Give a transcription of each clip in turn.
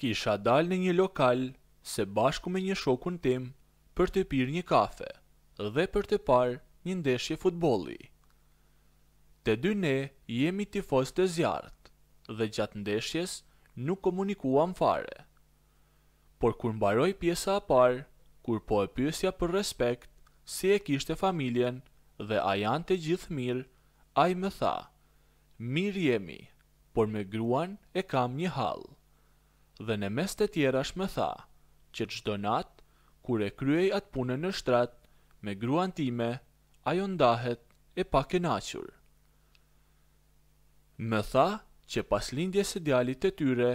kisha dalë në një lokal se bashku me një shokun tim për të pirë një kafe dhe për të parë një ndeshje futbolli. Të dy ne jemi tifos të zjarët dhe gjatë ndeshjes nuk komunikuam fare. Por kur mbaroj pjesa a parë, kur po e pjesja për respekt, si e kishte familjen dhe a janë të gjithë mirë, a i me tha, mirë jemi, por me gruan e kam një halë dhe në mes të tjera më tha, që të gjdo natë, kur e kryej atë punën në shtratë, me gruan time, ajo ndahet e pak e nachur. Me tha, që pas lindje së djalit të tyre,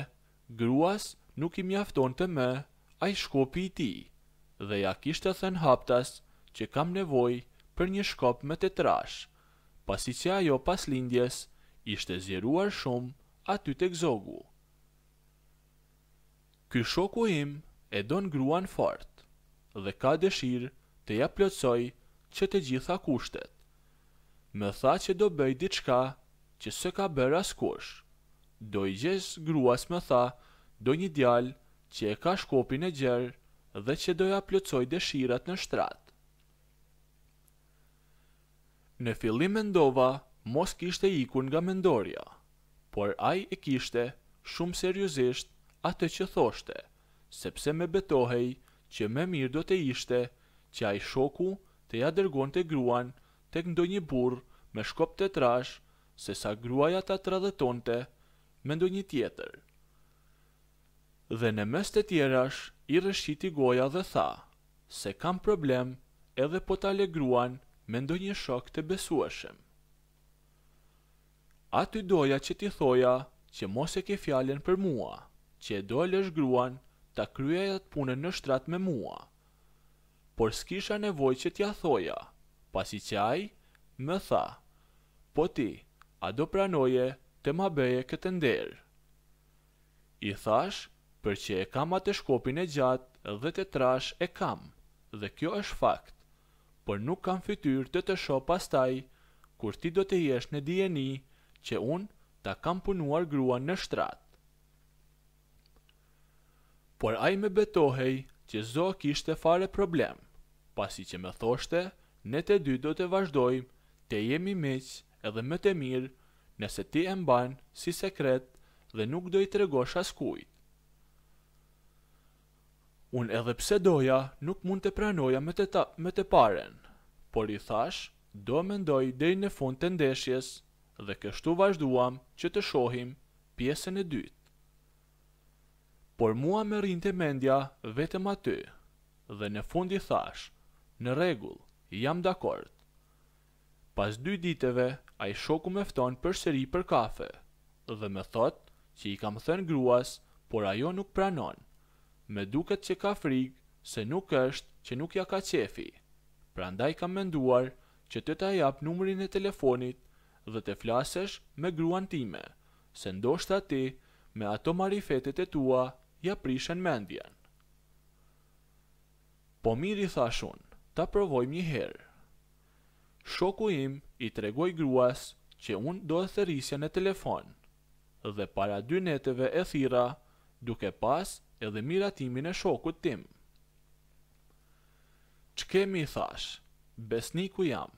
gruas nuk i mjafton të me, a i shkopi i ti, dhe ja kishtë të thënë haptas, që kam nevoj për një shkop me të trash, pasi që ajo pas lindjes, ishte zjeruar shumë aty të gzogu ky shoku im e don gruan fort dhe ka dëshirë të ja plotësoj që të gjitha kushtet. Më tha që do bëj diçka që së ka bërë kush, Do i gjes gruas më tha do një djalë që e ka shkopin e gjerë dhe që do ja plotësoj dëshirat në shtrat. Në fillim mendova mos kishte ikur nga mendoria, por ai e kishte shumë seriozisht atë që thoshte, sepse me betohej që me mirë do të ishte që ai shoku të ja dërgon të gruan të këndo një burë me shkop të trash se sa gruaja ta tradhetonte me ndo një tjetër. Dhe në mes të tjerash, i rëshqiti goja dhe tha, se kam problem edhe po ta le gruan me ndo një shok të besueshëm. A të doja që ti thoja që mos e ke fjallin për mua që e do e lësh gruan ta kryej punën në shtrat me mua. Por s'kisha nevojë që t'ja thoja, pasi që ai më tha: "Po ti, a do pranoje të ma beje këtë nder?" I thash, për që e kam atë shkopin e gjatë dhe të trash e kam, dhe kjo është fakt, por nuk kam fytyr të të sho pastaj, kur ti do të jesh në djeni që unë ta kam punuar grua në shtrat por ai më betohej që zo kishte fare problem. Pasi që më thoshte, ne të dy do të vazhdojmë të jemi miq edhe më të mirë nëse ti e mbanë si sekret dhe nuk do i tregosh askujt. Un edhe pse doja, nuk mund të pranoja më të ta, më të parën, por i thash, do mendoj deri në fund të ndeshjes dhe kështu vazhduam që të shohim pjesën e dytë por mua më rinte mendja vetëm aty. Dhe në fund i thash, në regull, jam dakord. Pas dy diteve, a i shoku me fton për sëri për kafe, dhe me thot që i kam thënë gruas, por ajo nuk pranon. Me duket që ka frigë, se nuk është që nuk ja ka qefi. Pra ndaj kam menduar që të ta jap numrin e telefonit dhe të flasesh me gruan time, se ndoshta ti me ato marifetet e tua ja prishen mendjen. Po miri thashun, ta provoj një herë. Shoku im i tregoj gruas që unë do e thërisja në telefon, dhe para dy neteve e thira, duke pas edhe miratimin e shokut tim. Që kemi i thash, besniku jam,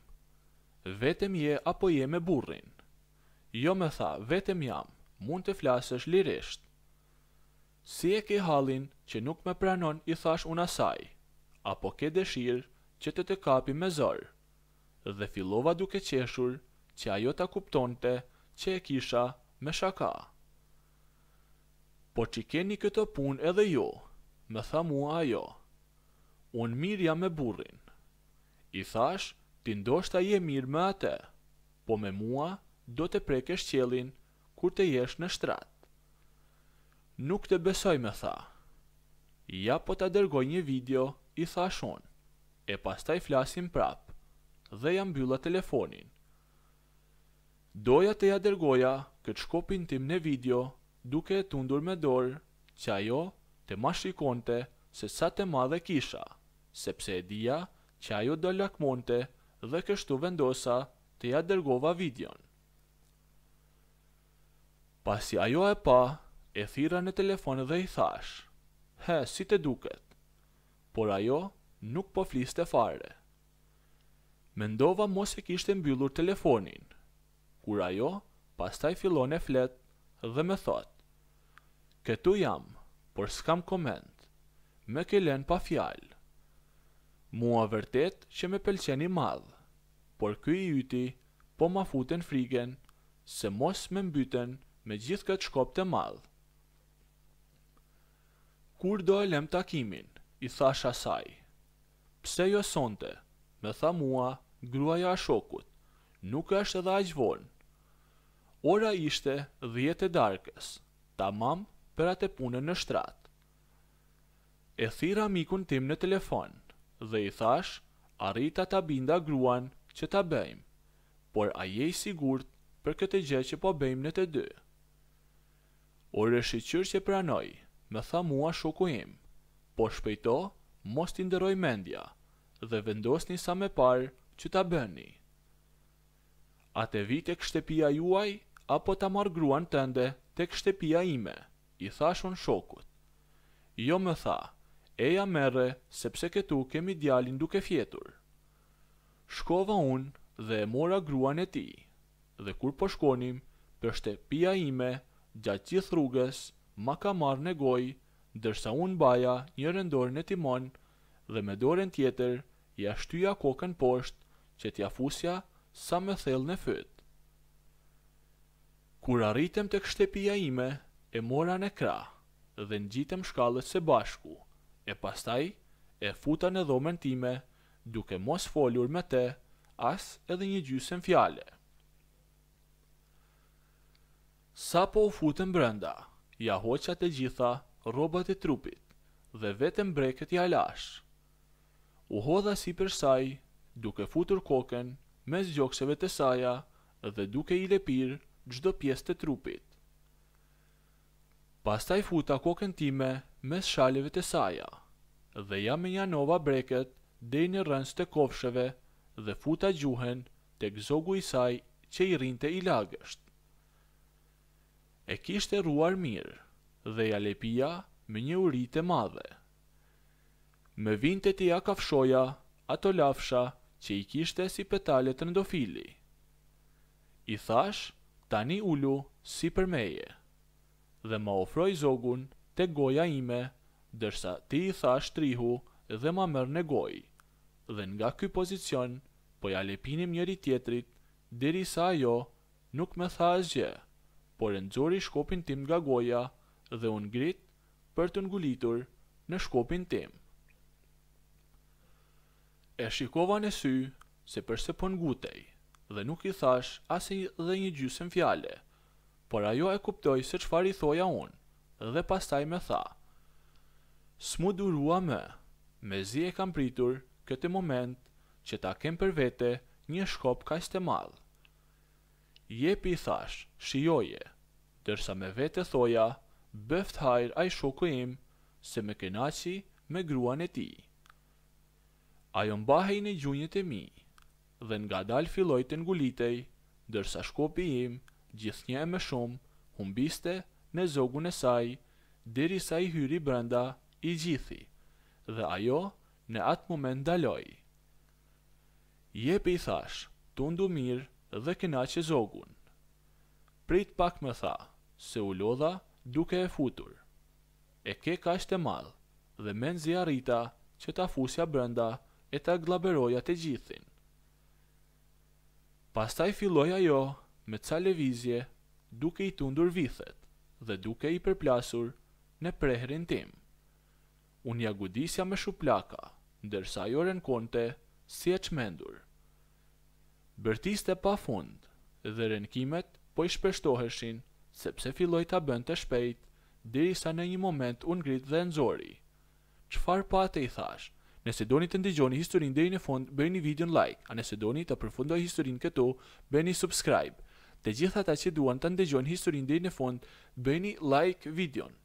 vetëm je apo je me burrin. Jo me tha, vetëm jam, mund të flasësh lirisht. Si e ke halin që nuk me pranon i thash unë asaj, apo ke dëshirë që të të kapi me zërë? Dhe fillova duke qeshur që ajo ta kuptonte që e kisha me shaka. Po që keni këtë punë edhe jo, me tha mua ajo. Unë mirja me burrin. I thash, ti ndoshta je mirë me atë, po me mua do të prekesh qelin kur të jesh në shtrat nuk të besoj me tha. Ja po të dërgoj një video, i tha shonë, e pastaj flasim prapë, dhe jam bylla telefonin. Doja të ja dërgoja këtë shkopin tim në video, duke e tundur me dorë, që ajo të ma shikonte se sa të madhe kisha, sepse e dija që ajo do lakmonte dhe kështu vendosa të ja dërgova videon. Pasi ajo e pa, e thira në telefon dhe i thash, he, si të duket, por ajo nuk po fliste fare. Mendova mos e kishte mbyllur telefonin, kur ajo pastaj fillon e flet dhe me thot, këtu jam, por s'kam koment, me ke pa fjalë. Mua vërtet që me pëlqeni madhë, por këj i yti po ma futen frigen se mos me mbyten me gjithë këtë shkop të madhë. Kur do e lem takimin? I thash asaj. Pse jo sonte? Me tha mua, gruaja ja shokut. Nuk është edhe aqvon. Ora ishte dhjetë e darkës. Ta mam për atë punën në shtrat. E thira mikun tim në telefon dhe i thash, arrita ta binda gruan që ta bëjmë, por a je i sigurt për këtë gjë që po bëjmë në të dy? Orë shiqyr që pranoj, me tha mua shoku im, po shpejto, mos t'i ndëroj mendja dhe vendos sa me parë që t'a bëni. A te vi të kështepia juaj, apo t'a marë gruan tënde të kështepia ime, i thashon shokut. Jo më tha, e ja mere, sepse këtu kemi djalin duke fjetur. Shkova unë dhe e mora gruan e ti, dhe kur po shkonim, për shtepia ime, gjatë gjithë rrugës, ma ka marrë në gojë, dërsa unë baja një rëndor në timon dhe me dorën tjetër ja shtyja kokën poshtë që t'ja fusja sa me thellë në fytë. Kur arritëm të kështepia ime, e mora në kra dhe në gjitëm shkallët se bashku, e pastaj e futa në dhomen time duke mos folur me te as edhe një gjysën fjale. Sa po u futën brenda? Sa po u futën brenda? ja hoqat e gjitha robët e trupit dhe vetëm breket i alash. U hodha si për saj duke futur koken me zgjokseve të saja dhe duke i lepir gjdo pjesë të trupit. Pas futa koken time me shaleve të saja dhe ja me janova breket dhe i në rëns të kofsheve dhe futa gjuhen të gzogu i saj që i rinte i lagësht e kishte ruar mirë dhe ja lepia me një uri të madhe. Me vinte ti ja kafshoja ato lafsha që i kishte si petalet në dofili. I thash tani ulu si përmeje dhe ma ofroj zogun të goja ime dërsa ti i thash trihu dhe ma mërë në goj dhe nga këj pozicion po ja lepinim njëri tjetrit diri sa jo nuk me tha asgjë por e nëzori shkopin tim nga goja dhe unë grit për të ngulitur në shkopin tim. E shikova në sy se përse po ngutej dhe nuk i thash asë dhe një gjysëm fjale, por ajo e kuptoj se qëfar i thoja unë dhe pastaj me tha. Smu durua me, me zi e kam pritur këtë moment që ta kem për vete një shkop ka shte madhë. Jepi i thash, shijoje, dërsa me vete thoja, bëft hajr a i shoku im, se me kënaci me gruan e ti. Ajo mbahej në gjunjët e mi, dhe nga dal filloj të ngulitej, dërsa shkopi im, gjithë një e me shumë, humbiste në zogun e saj, diri sa i hyri brenda i gjithi, dhe ajo në atë moment daloj. Jepi i thash, tundu mirë dhe kënaci zogun. Prit pak më thaë se u lodha duke e futur. E ke ka e madhë dhe men arrita që ta fusja brënda e ta glaberoja të gjithin. Pastaj filloja jo me ca levizje duke i tundur vithet dhe duke i përplasur në prehrin tim. Unë ja gudisja me shuplaka, ndërsa jo renkonte si e qmendur. Bërtiste pa fund dhe renkimet po i shpeshtoheshin sepse filloj të bënd të shpejt, diri sa në një moment unë grit dhe nëzori. Qfar pa të i thash? Nëse doni të ndigjoni historin dhe në fund, bëjni video në like, a nëse doni të përfundoj historin këtu, bëjni subscribe. Të gjitha ta që duan të ndigjoni historin dhe në fund, bëjni like videon.